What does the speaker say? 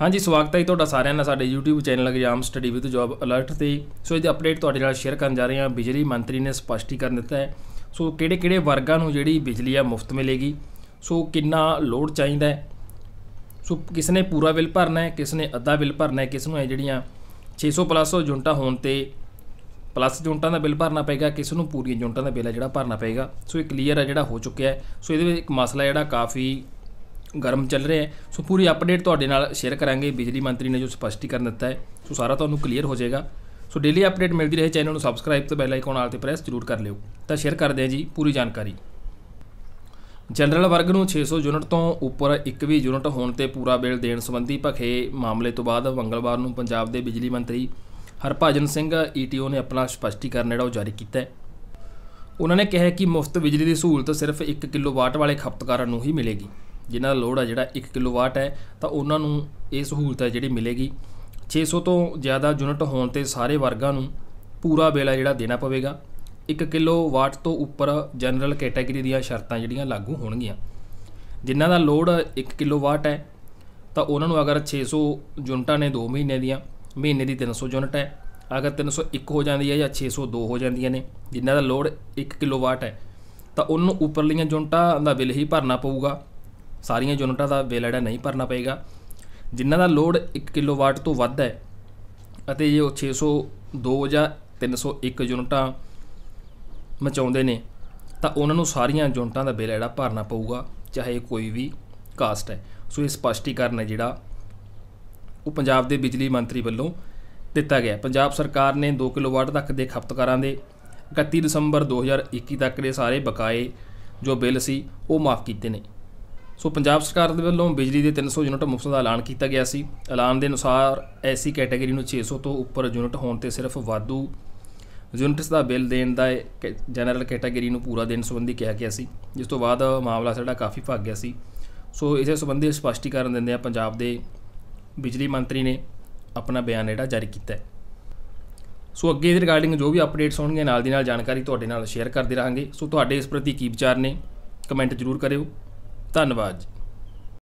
ਹਾਂਜੀ ਸਵਾਗਤ ਹੈ ਤੁਹਾਡਾ ਸਾਰਿਆਂ ਦਾ ਸਾਡੇ YouTube channel exam study with job alert ਤੇ ਸੋ ਇਹਦੀ ਅਪਡੇਟ ਤੁਹਾਡੇ ਨਾਲ ਸ਼ੇਅਰ ਕਰਨ ਜਾ ਰਹੇ ਹਾਂ ਬਿਜਲੀ ਮੰਤਰੀ ਨੇ ਸਪਸ਼ਟੀਕਰਨ ਦਿੱਤਾ ਹੈ ਸੋ ਕਿਹੜੇ-ਕਿਹੜੇ ਵਰਗਾਂ ਨੂੰ ਜਿਹੜੀ ਬਿਜਲੀ ਆ ਮੁਫਤ ਮਿਲੇਗੀ ਸੋ ਕਿੰਨਾ ਲੋਡ ਚਾਹੀਦਾ ਹੈ ਸੋ ਕਿਸ ਨੇ ਪੂਰਾ ਬਿੱਲ ਭਰਨਾ ਹੈ ਕਿਸ ਨੇ ਅੱਧਾ ਬਿੱਲ ਭਰਨਾ ਹੈ ਕਿਸ ਨੂੰ ਹੈ ਜਿਹੜੀਆਂ 600 ਪਲੱਸ ਜੁੰਟਾ ਹੋਣ ਤੇ ਪਲੱਸ ਜੁੰਟਾ ਦਾ ਬਿੱਲ ਭਰਨਾ ਪਏਗਾ ਕਿਸ ਨੂੰ ਪੂਰੀਆਂ ਜੁੰਟਾ ਦਾ ਬਿੱਲ ਹੈ ਜਿਹੜਾ ਭਰਨਾ ਪਏਗਾ ਸੋ ਇਹ ਕਲੀਅਰ ਹੈ ਜਿਹੜਾ ਹੋ ਚੁੱਕਿਆ ਹੈ ਸੋ ਇਹਦੇ ਵਿੱਚ ਇੱਕ ਮਸਲਾ ਜਿਹੜਾ ਕਾਫੀ ਗਰਮ ਚੱਲ ਰਿਹਾ ਹੈ ਸੋ ਪੂਰੀ ਅਪਡੇਟ ਤੁਹਾਡੇ ਨਾਲ ਸ਼ੇਅਰ ਕਰਾਂਗੇ ਬਿਜਲੀ ਮੰਤਰੀ ਨੇ ਜੋ ਸਪਸ਼ਟੀਕਰਨ ਦਿੱਤਾ ਹੈ ਸੋ ਸਾਰਾ ਤੁਹਾਨੂੰ ਕਲੀਅਰ ਹੋ ਜਾਏਗਾ ਸੋ ਡੇਲੀ ਅਪਡੇਟ ਮਿਲਦੀ ਰਹੇ ਚੈਨਲ ਨੂੰ ਸਬਸਕ੍ਰਾਈਬ ਤੇ ਬੈਲ ਆਈਕਨ ਨਾਲ ਤੇ ਪ੍ਰੈਸ ਜ਼ਰੂਰ ਕਰ ਲਿਓ ਤਾਂ ਸ਼ੇਅਰ ਕਰਦੇ ਹਾਂ ਜੀ ਪੂਰੀ ਜਾਣਕਾਰੀ ਜਨਰਲ ਵਰਗ ਨੂੰ 600 ਯੂਨਿਟ ਤੋਂ ਉੱਪਰ ਇੱਕ ਵੀ ਯੂਨਿਟ ਹੋਣ ਤੇ ਪੂਰਾ ਬਿੱਲ ਦੇਣ ਸੰਬੰਧੀ ਭਖੇ ਮਾਮਲੇ ਤੋਂ ਬਾਅਦ ਮੰਗਲਵਾਰ ਨੂੰ ਪੰਜਾਬ ਦੇ ਬਿਜਲੀ ਮੰਤਰੀ ਹਰਭਜਨ ਸਿੰਘ ਈਟੀਓ ਨੇ ਆਪਣਾ ਸਪਸ਼ਟੀਕਰਨ ਜਿਹੜਾ ਉਹ ਜਾਰੀ ਕੀਤਾ ਹੈ ਉਹਨਾਂ ਨੇ ਕਿਹਾ ਕਿ ਮੁਫਤ ਬਿਜਲੀ ਦੀ ਸਹੂਲਤ ਸਿਰਫ 1 ਕਿਲੋਵਾਟ ਵਾਲੇ ਖਪਤਕਾਰਾਂ ਨੂੰ ਹੀ ਮਿਲੇਗੀ ਜਿਨ੍ਹਾਂ ਦਾ ਲੋਡ ਆ ਜਿਹੜਾ 1 ਕਿਲੋਵਾਟ ਹੈ ਤਾਂ ਉਹਨਾਂ ਨੂੰ ਇਹ ਸਹੂਲਤ ਹੈ ਜਿਹੜੀ ਮਿਲੇਗੀ 600 ਤੋਂ ਜ਼ਿਆਦਾ ਯੂਨਿਟ ਹੋਣ ਤੇ ਸਾਰੇ ਵਰਗਾਂ ਨੂੰ ਪੂਰਾ ਬਿੱਲ ਜਿਹੜਾ ਦੇਣਾ ਪਵੇਗਾ 1 ਕਿਲੋਵਾਟ ਤੋਂ ਉੱਪਰ ਜਨਰਲ ਕੈਟਾਗਰੀ ਦੀਆਂ ਸ਼ਰਤਾਂ ਜਿਹੜੀਆਂ ਲਾਗੂ ਹੋਣਗੀਆਂ ਜਿਨ੍ਹਾਂ ਦਾ ਲੋਡ 1 ਕਿਲੋਵਾਟ ਹੈ ਤਾਂ ਉਹਨਾਂ ਨੂੰ ਅਗਰ 600 ਯੂਨਟਾਂ ਨੇ 2 ਮਹੀਨੇ ਦੀਆਂ ਮਹੀਨੇ ਦੀ 300 ਯੂਨਟ ਹੈ ਅਗਰ 301 ਹੋ ਜਾਂਦੀ ਹੈ ਜਾਂ 602 ਹੋ ਜਾਂਦੀਆਂ ਨੇ ਜਿਨ੍ਹਾਂ ਦਾ ਲੋਡ 1 ਕਿਲੋਵਾਟ ਹੈ ਤਾਂ ਉਹਨਾਂ ਨੂੰ ਉੱਪਰਲੀਆਂ ਯੂਨਟਾਂ ਦਾ ਬਿੱਲ ਹੀ ਭਰਨਾ ਪਊਗਾ ਸਾਰੀਆਂ ਯੂਨਿਟਾਂ ਦਾ ਬਿੱਲ ਜਿਹੜਾ ਨਹੀਂ ਭਰਨਾ ਪਏਗਾ ਜਿਨ੍ਹਾਂ ਦਾ ਲੋਡ 1 ਕਿਲੋਵਾਟ ਤੋਂ ਵੱਧ ਹੈ ਅਤੇ ਜੇ ਉਹ 602 ਜਾਂ 301 ਯੂਨਿਟਾਂ ਮਚਾਉਂਦੇ ਨੇ ਤਾਂ ਉਹਨਾਂ ਨੂੰ ਸਾਰੀਆਂ ਯੂਨਿਟਾਂ ਦਾ ਬਿੱਲ ਜਿਹੜਾ ਭਰਨਾ ਪਊਗਾ ਚਾਹੇ ਕੋਈ ਵੀ ਕਾਸਟ ਹੈ ਸੋ ਇਹ ਸਪਸ਼ਟੀਕਰਨ ਹੈ ਜਿਹੜਾ ਉਹ ਪੰਜਾਬ ਦੇ ਬਿਜਲੀ ਮੰਤਰੀ ਵੱਲੋਂ ਦਿੱਤਾ ਗਿਆ ਪੰਜਾਬ ਸਰਕਾਰ ਨੇ 2 ਕਿਲੋਵਾਟ ਤੱਕ ਦੇ ਖਪਤਕਾਰਾਂ ਦੇ 31 ਦਸੰਬਰ 2021 ਤੱਕ ਦੇ ਸਾਰੇ ਬਕਾਏ ਜੋ ਬਿੱਲ ਸੀ ਉਹ ਮਾਫ ਕੀਤੇ ਨੇ ਸੋ ਪੰਜਾਬ ਸਰਕਾਰ ਦੇ ਵੱਲੋਂ ਬਿਜਲੀ ਦੇ 300 ਯੂਨਿਟ ਮੁਫਤ ਦਾ ਐਲਾਨ ਕੀਤਾ ਗਿਆ ਸੀ ਐਲਾਨ ਦੇ ਅਨੁਸਾਰ ਐਸੀ ਕੈਟਾਗਰੀ ਨੂੰ 600 ਤੋਂ ਉੱਪਰ ਯੂਨਿਟ ਹੋਣ ਤੇ ਸਿਰਫ ਵਾਧੂ ਯੂਨਿਟਸ ਦਾ ਬਿੱਲ ਦੇਣ ਦਾ ਜਨਰਲ ਕੈਟਾਗਰੀ ਨੂੰ ਪੂਰਾ ਦੇਣ ਸੰਬੰਧੀ ਕਿਹਾ ਗਿਆ ਸੀ ਜਿਸ ਤੋਂ ਬਾਅਦ ਮਾਮਲਾ ਸਾਡਾ ਕਾਫੀ ਭੱਗ ਗਿਆ ਸੀ ਸੋ ਇਸੇ ਸੰਬੰਧੀ ਸਪਸ਼ਟੀਕਰਨ ਦਿੰਦੇ ਆ ਪੰਜਾਬ ਦੇ ਬਿਜਲੀ ਮੰਤਰੀ ਨੇ ਆਪਣਾ ਬਿਆਨ ਜਿਹੜਾ ਜਾਰੀ ਕੀਤਾ ਸੋ ਅੱਗੇ ਦੇ ਰਿਗਾਰਡਿੰਗ ਜੋ ਵੀ ਅਪਡੇਟਸ ਹੋਣਗੇ ਨਾਲ ਦੀ ਨਾਲ ਜਾਣਕਾਰੀ ਤੁਹਾਡੇ ਨਾਲ ਸ਼ੇਅਰ ਕਰਦੇ ਰਹਾਂਗੇ ਸੋ ਤੁਹਾਡੇ ਇਸ ਪ੍ਰਤੀ ਕੀ ਵਿਚਾਰ ਨੇ ਕਮੈਂਟ ਜ਼ਰੂਰ ਕਰਿਓ ਧੰਨਵਾਦ